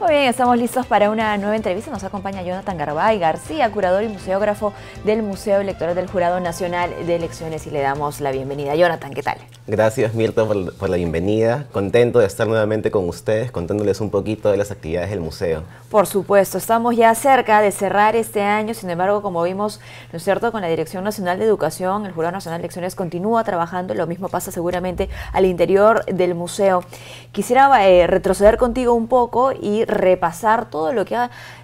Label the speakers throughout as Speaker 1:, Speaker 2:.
Speaker 1: Muy bien, estamos listos para una nueva entrevista. Nos acompaña Jonathan Garbay García, curador y museógrafo del Museo Electoral del Jurado Nacional de Elecciones y le damos la bienvenida. Jonathan, ¿qué tal?
Speaker 2: Gracias Mirta por, la bienvenida. Contento de estar nuevamente con ustedes contándoles un poquito de las actividades del museo.
Speaker 1: Por supuesto, estamos ya cerca de cerrar este año, sin embargo, como vimos, ¿no es cierto?, con la Dirección Nacional de Educación, el Jurado Nacional de Elecciones continúa trabajando, lo mismo pasa seguramente al interior del museo. Quisiera eh, retroceder contigo un poco y repasar todo lo que,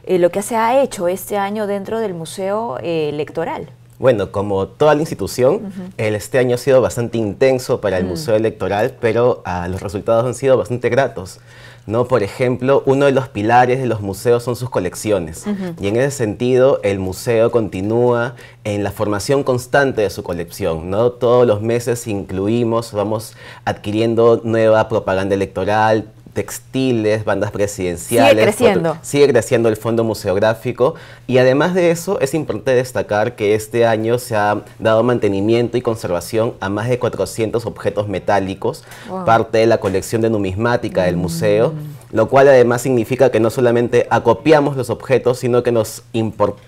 Speaker 1: eh, lo que se ha hecho este año dentro del Museo eh, Electoral.
Speaker 2: Bueno, como toda la institución, este año ha sido bastante intenso para el mm. Museo Electoral, pero ah, los resultados han sido bastante gratos. ¿no? Por ejemplo, uno de los pilares de los museos son sus colecciones. Y en ese sentido, el museo continúa en la formación constante de su colección. ¿no? Todos los meses incluimos, vamos adquiriendo nueva propaganda electoral, textiles, bandas presidenciales. Sigue creciendo. sigue creciendo el fondo museográfico y además de eso es importante destacar que este año se ha dado mantenimiento y conservación a más de 400 objetos metálicos, parte de la colección de numismática del museo mm lo cual además significa que no solamente acopiamos los objetos, sino que nos,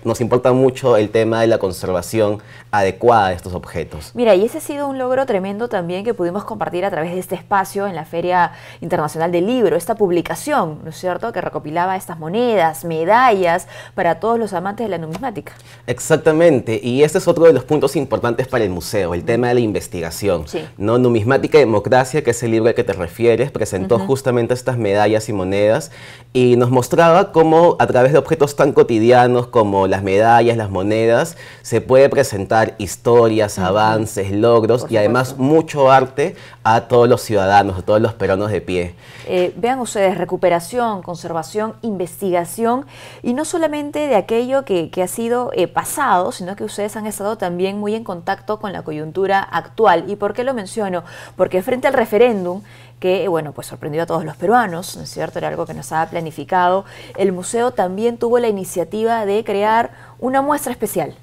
Speaker 2: nos importa mucho el tema de la conservación adecuada de estos objetos.
Speaker 1: Mira, y ese ha sido un logro tremendo también que pudimos compartir a través de este espacio en la Feria Internacional del Libro, esta publicación, ¿no es cierto?, que recopilaba estas monedas, medallas para todos los amantes de la numismática.
Speaker 2: Exactamente, y este es otro de los puntos importantes para el museo, el tema de la investigación. ¿no? Numismática y Democracia, que es el libro al que te refieres, presentó justamente estas medallas y monedas y nos mostraba cómo a través de objetos tan cotidianos como las medallas, las monedas, se puede presentar historias, avances, logros y además mucho arte a todos los ciudadanos, a todos los peronos de pie.
Speaker 1: Eh, vean ustedes, recuperación, conservación, investigación y no solamente de aquello que, ha sido eh, pasado, sino que ustedes han estado también muy en contacto con la coyuntura actual. ¿Y por qué lo menciono? Porque frente al referéndum, que, bueno, pues sorprendió a todos los peruanos, cierto? Era algo que nos había planificado. El museo también tuvo la iniciativa de crear una muestra especial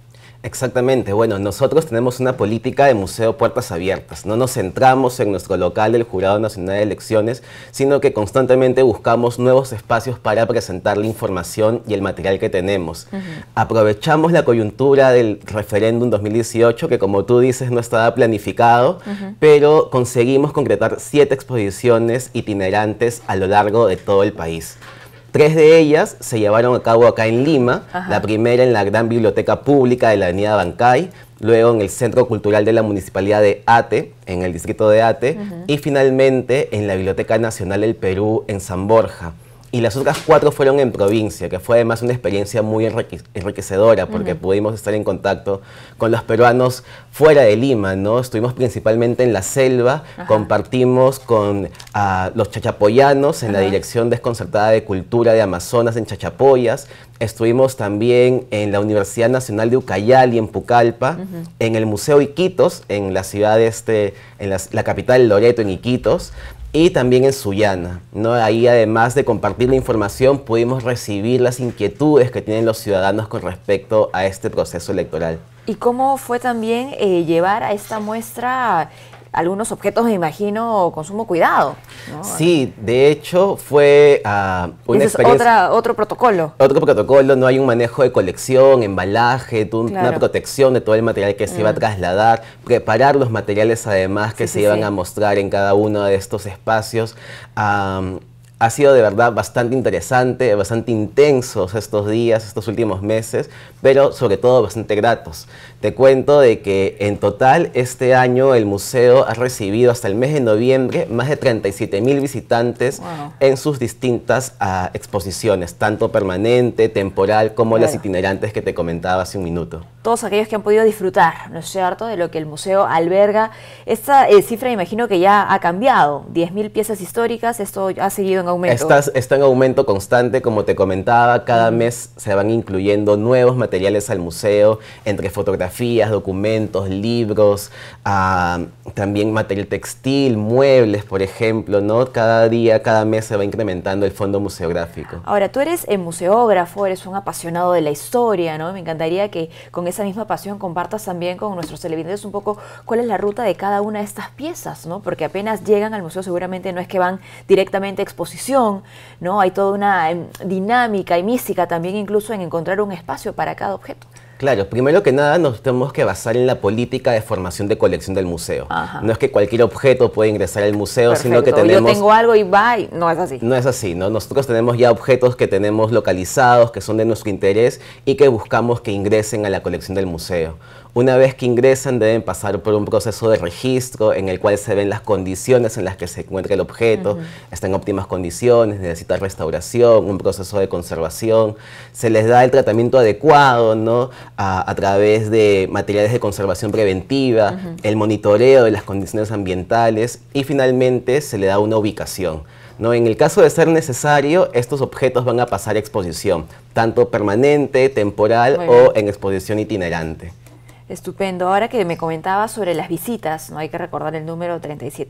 Speaker 2: Exactamente, bueno, nosotros tenemos una política de museo puertas abiertas, no nos centramos en nuestro local del Jurado Nacional de Elecciones, sino que constantemente buscamos nuevos espacios para presentar la información y el material que tenemos. Aprovechamos la coyuntura del referéndum 2018, que como tú dices no estaba planificado, pero conseguimos concretar siete exposiciones itinerantes a lo largo de todo el país. Tres de ellas se llevaron a cabo acá en Lima, la primera en la Gran Biblioteca Pública de la Avenida Bancay, luego en el Centro Cultural de la Municipalidad de Ate, en el distrito de Ate, y finalmente en la Biblioteca Nacional del Perú en San Borja y las otras cuatro fueron en provincia, que fue además una experiencia muy enriquecedora porque pudimos estar en contacto con los peruanos fuera de Lima, ¿no? Estuvimos principalmente en la selva, compartimos con ah, los chachapoyanos en la Dirección Desconcertada de Cultura de Amazonas en Chachapoyas, estuvimos también en la Universidad Nacional de Ucayali en Pucallpa, en el Museo Iquitos, en la ciudad este, en la, la capital Loreto, en Iquitos, y también en Sullana. ¿no? Ahí además de compartir la información pudimos recibir las inquietudes que tienen los ciudadanos con respecto a este proceso electoral.
Speaker 1: ¿Y cómo fue también eh, llevar a esta muestra algunos objetos, me imagino, consumo cuidado.
Speaker 2: Sí, de hecho fue uh, una experiencia...
Speaker 1: Es otro protocolo.
Speaker 2: Otro protocolo, no hay un manejo de colección, embalaje, una protección de todo el material que se iba a mm. trasladar, preparar los materiales además que se iban a mostrar en cada uno de estos espacios ha sido de verdad bastante interesante, bastante intensos estos días, estos últimos meses, pero sobre todo bastante gratos. Te cuento de que en total este año el museo ha recibido hasta el mes de noviembre más de 37 mil visitantes en sus distintas ah, exposiciones, tanto permanente, temporal, como las itinerantes que te comentaba hace un minuto.
Speaker 1: Todos aquellos que han podido disfrutar, ¿no es cierto?, de lo que el museo alberga. Esta eh, cifra imagino que ya ha cambiado, 10 mil piezas históricas, esto ha seguido en aumento.
Speaker 2: Está, en aumento constante, como te comentaba, cada mes se van incluyendo nuevos materiales al museo, entre fotografías, documentos, libros, ah, también material textil, muebles, por ejemplo, ¿no? Cada día, cada mes se va incrementando el fondo museográfico.
Speaker 1: Ahora, tú eres eh, museógrafo, eres un apasionado de la historia, ¿no? Me encantaría que con esa misma pasión compartas también con nuestros televidentes un poco cuál es la ruta de cada una de estas piezas, ¿no? Porque apenas llegan al museo seguramente no es que van directamente a exposición ¿no? Hay toda una em, dinámica y mística también incluso en encontrar un espacio para cada objeto.
Speaker 2: Claro, primero que nada nos tenemos que basar en la política de formación de colección del museo. No es que cualquier objeto puede ingresar al museo, sino que tenemos... Yo tengo
Speaker 1: algo y va, no es así. No
Speaker 2: es así, ¿no? Nosotros tenemos ya objetos que tenemos localizados, que son de nuestro interés y que buscamos que ingresen a la colección del museo. Una vez que ingresan deben pasar por un proceso de registro en el cual se ven las condiciones en las que se encuentra el objeto, está en óptimas condiciones, necesita restauración, un proceso de conservación, se les da el tratamiento adecuado, ¿no? a, través de materiales de conservación preventiva, el monitoreo de las condiciones ambientales y finalmente se le da una ubicación. ¿no? En el caso de ser necesario, estos objetos van a pasar a exposición, tanto permanente, temporal o en exposición itinerante.
Speaker 1: Estupendo. Ahora que me comentaba sobre las visitas, no hay que recordar el número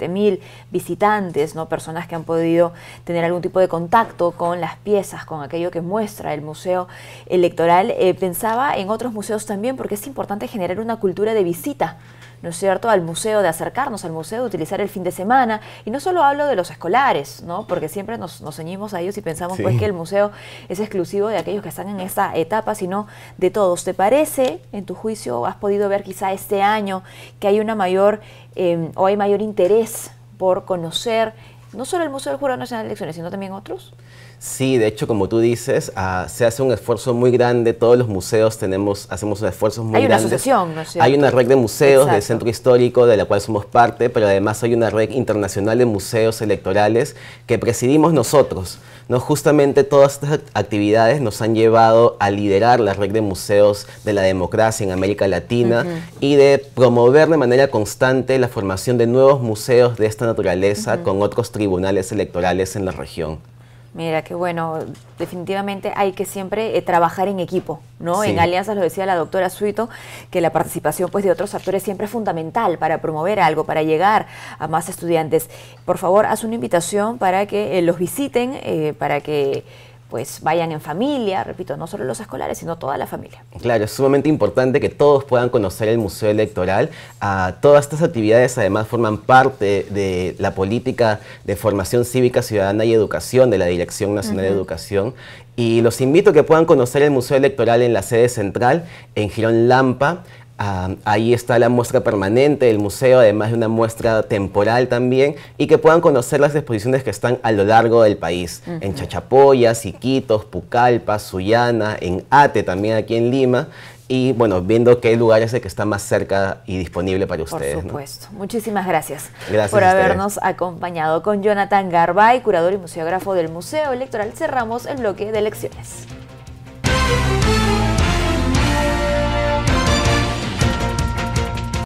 Speaker 1: mil visitantes, no personas que han podido tener algún tipo de contacto con las piezas, con aquello que muestra el museo electoral. Eh, pensaba en otros museos también, porque es importante generar una cultura de visita ¿no es cierto?, al museo, de acercarnos al museo, de utilizar el fin de semana. Y no solo hablo de los escolares, ¿no? Porque siempre nos, nos ceñimos a ellos y pensamos pues que el museo es exclusivo de aquellos que están en esa etapa, sino de todos. ¿Te parece, en tu juicio, has podido ver quizá este año que hay una mayor em, o hay mayor interés por conocer no solo el Museo del Jurado Nacional de Elecciones, sino también otros?
Speaker 2: Sí, de hecho, como tú dices, ah, se hace un esfuerzo muy grande. Todos los museos tenemos, hacemos un esfuerzo muy grande. Hay una asociación, Hay una red de museos del centro histórico de la cual somos parte, pero además hay una red internacional de museos electorales que presidimos nosotros. Justamente todas estas actividades nos han llevado a liderar la red de museos de la democracia en América Latina y de promover de manera constante la formación de nuevos museos de esta naturaleza con otros tribunales electorales en la región.
Speaker 1: Mira, qué bueno. Definitivamente hay que siempre eh, trabajar en equipo, ¿no? En alianzas, lo decía la doctora Suito, que la participación pues, de otros actores siempre es fundamental para promover algo, para llegar a más estudiantes. Por favor, haz una invitación para que eh, los visiten, eh, para que pues vayan en familia, repito, no solo los escolares, sino toda la familia.
Speaker 2: Claro, es sumamente importante que todos puedan conocer el Museo Electoral. Ah, todas estas actividades además forman parte de la política de formación cívica ciudadana y educación de la Dirección Nacional de Educación y los invito a que puedan conocer el Museo Electoral en la sede central, en Girón Lampa. Ah, ahí está la muestra permanente del museo, además de una muestra temporal también, y que puedan conocer las exposiciones que están a lo largo del país, en Chachapoya, Iquitos, Pucallpa, Sullana, en Ate también aquí en Lima, y bueno, viendo qué lugar es el que está más cerca y disponible para ustedes. Por supuesto.
Speaker 1: Muchísimas gracias, gracias por habernos acompañado con Jonathan Garbay, curador y museógrafo del Museo Electoral. Cerramos el bloque de elecciones.